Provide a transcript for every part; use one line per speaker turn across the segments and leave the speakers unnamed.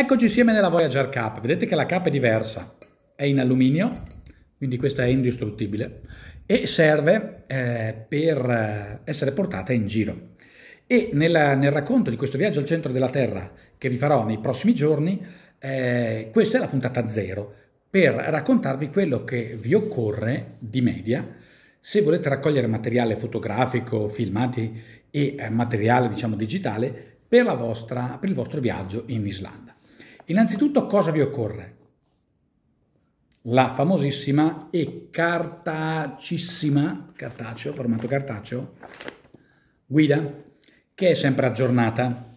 Eccoci insieme nella Voyager Cup, vedete che la cap è diversa, è in alluminio, quindi questa è indistruttibile, e serve eh, per eh, essere portata in giro. E nella, nel racconto di questo viaggio al centro della Terra che vi farò nei prossimi giorni, eh, questa è la puntata zero, per raccontarvi quello che vi occorre di media se volete raccogliere materiale fotografico, filmati e eh, materiale diciamo digitale per, vostra, per il vostro viaggio in Islanda. Innanzitutto cosa vi occorre? La famosissima e cartacissima, cartaceo, formato cartaceo, guida, che è sempre aggiornata.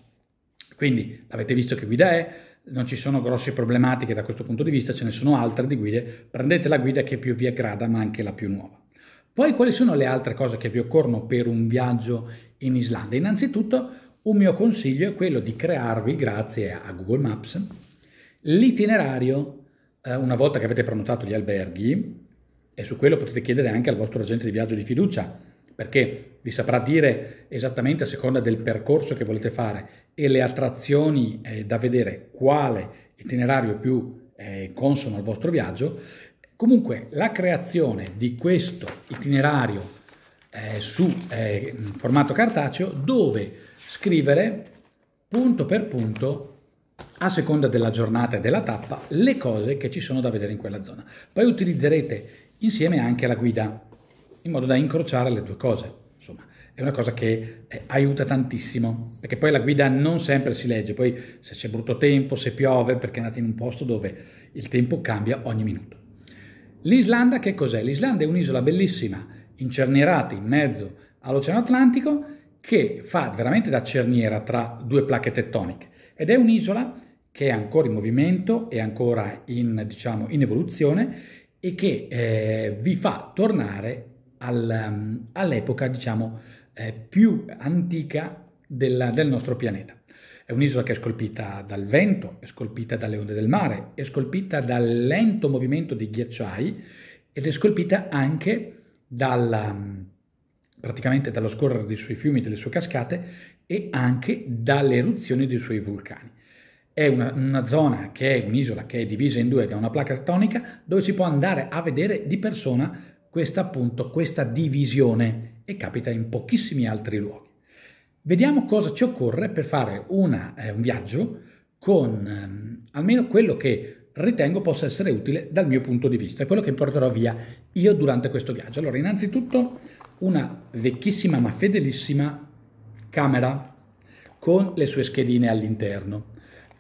Quindi avete visto che guida è, non ci sono grosse problematiche da questo punto di vista, ce ne sono altre di guide, prendete la guida che più vi aggrada, ma anche la più nuova. Poi quali sono le altre cose che vi occorrono per un viaggio in Islanda? Innanzitutto un mio consiglio è quello di crearvi, grazie a Google Maps, l'itinerario eh, una volta che avete prenotato gli alberghi e su quello potete chiedere anche al vostro agente di viaggio di fiducia perché vi saprà dire esattamente a seconda del percorso che volete fare e le attrazioni eh, da vedere quale itinerario più eh, consono al vostro viaggio. Comunque la creazione di questo itinerario eh, su eh, formato cartaceo dove scrivere punto per punto a seconda della giornata e della tappa le cose che ci sono da vedere in quella zona. Poi utilizzerete insieme anche la guida in modo da incrociare le due cose. Insomma, è una cosa che eh, aiuta tantissimo, perché poi la guida non sempre si legge, poi se c'è brutto tempo, se piove, perché andate in un posto dove il tempo cambia ogni minuto. L'Islanda che cos'è? L'Islanda è un'isola bellissima, incernierata in mezzo all'Oceano Atlantico, che fa veramente da cerniera tra due placche tettoniche ed è un'isola che è ancora in movimento, è ancora in, diciamo, in evoluzione e che eh, vi fa tornare al, mm, all'epoca diciamo, eh, più antica della, del nostro pianeta. È un'isola che è scolpita dal vento, è scolpita dalle onde del mare, è scolpita dal lento movimento dei ghiacciai ed è scolpita anche dalla, mm, praticamente dallo scorrere dei suoi fiumi, delle sue cascate e anche dalle eruzioni dei suoi vulcani. È una, una zona che è un'isola che è divisa in due da una placca tettonica dove si può andare a vedere di persona questa appunto questa divisione e capita in pochissimi altri luoghi. Vediamo cosa ci occorre per fare una, eh, un viaggio con ehm, almeno quello che ritengo possa essere utile dal mio punto di vista, quello che porterò via io durante questo viaggio. Allora, innanzitutto una vecchissima ma fedelissima camera con le sue schedine all'interno.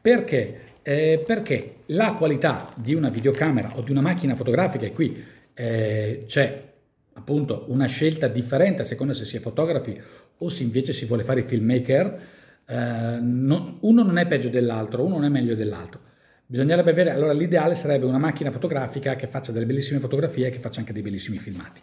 Perché? Eh, perché la qualità di una videocamera o di una macchina fotografica, e qui eh, c'è appunto una scelta differente a seconda se si è fotografi o se invece si vuole fare il filmmaker, eh, non, uno non è peggio dell'altro, uno non è meglio dell'altro. Bisognerebbe avere, allora l'ideale sarebbe una macchina fotografica che faccia delle bellissime fotografie e che faccia anche dei bellissimi filmati.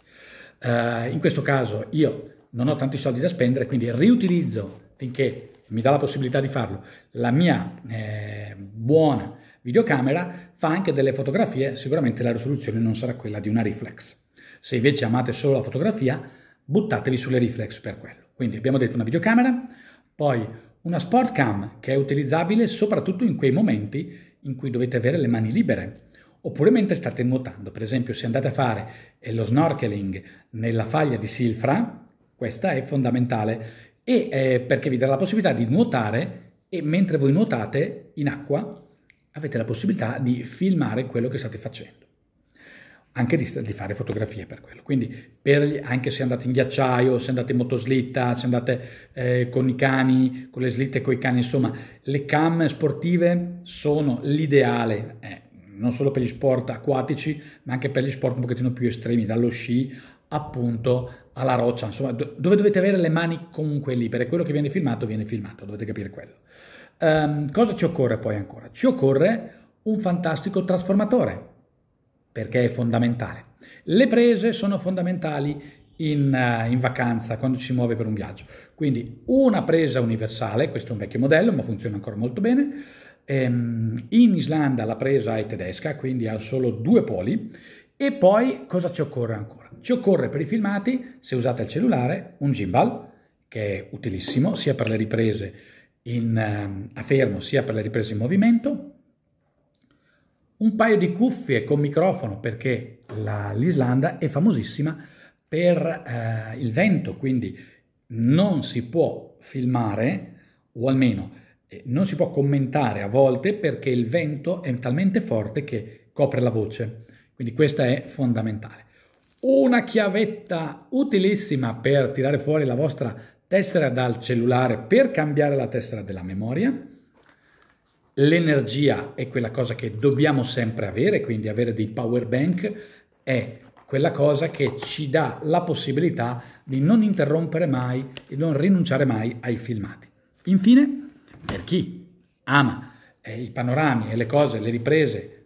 Eh, in questo caso io non ho tanti soldi da spendere, quindi riutilizzo finché mi dà la possibilità di farlo la mia eh, buona videocamera, fa anche delle fotografie, sicuramente la risoluzione non sarà quella di una reflex. Se invece amate solo la fotografia, buttatevi sulle reflex per quello. Quindi abbiamo detto una videocamera, poi una sport cam che è utilizzabile soprattutto in quei momenti in cui dovete avere le mani libere oppure mentre state nuotando. Per esempio, se andate a fare eh, lo snorkeling nella faglia di Silfra, questa è fondamentale e, eh, perché vi dà la possibilità di nuotare e mentre voi nuotate in acqua avete la possibilità di filmare quello che state facendo anche di, di, fare fotografie per quello. Quindi per gli, anche se andate in ghiacciaio, se andate in motoslitta, se andate eh, con i cani, con le slitte, con i cani, insomma, le cam sportive sono l'ideale non solo per gli sport acquatici, ma anche per gli sport un pochettino più estremi, dallo sci appunto alla roccia, insomma, dove dovete avere le mani comunque libere, quello che viene filmato viene filmato, dovete capire quello. Um, cosa ci occorre poi ancora? Ci occorre un fantastico trasformatore, perché è fondamentale. Le prese sono fondamentali in, eh, in, vacanza, quando ci si muove per un viaggio. Quindi una presa universale, questo è un vecchio modello, ma funziona ancora molto bene, Ehm, in Islanda la presa è tedesca, quindi ha solo due poli. E poi cosa ci occorre ancora? Ci occorre per i filmati, se usate il cellulare, un gimbal, che è utilissimo sia per le riprese in, ehm, a fermo sia per le riprese in movimento. Un paio di cuffie con microfono perché l'Islanda è famosissima per eh, il vento, quindi non si può filmare, o almeno non si può commentare a volte perché il vento è talmente forte che copre la voce. Quindi questa è fondamentale. Una chiavetta utilissima per tirare fuori la vostra tessera dal cellulare per cambiare la tessera della memoria. L'energia è quella cosa che dobbiamo sempre avere, quindi avere dei power bank è quella cosa che ci dà la possibilità di non interrompere mai e non rinunciare mai ai filmati. Infine, per chi ama eh, i panorami e le cose, le riprese,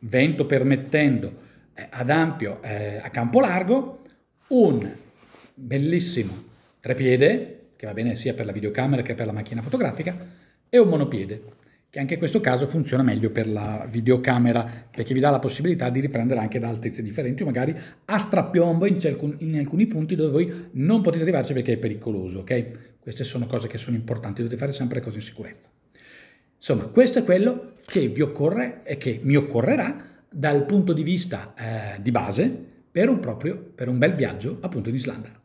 vento permettendo, eh, ad ampio, eh, a campo largo, un bellissimo trepiede, che va bene sia per la videocamera che per la macchina fotografica, e un monopiede, che anche in questo caso funziona meglio per la videocamera, perché vi dà la possibilità di riprendere anche da altezze differenti o magari a strapiombo in, in alcuni punti dove voi non potete arrivarci perché è pericoloso, ok? Queste sono cose che sono importanti, dovete fare sempre le cose in sicurezza. Insomma, questo è quello che vi occorre e che mi occorrerà dal punto di vista eh, di base per un, proprio, per un bel viaggio appunto in Islanda.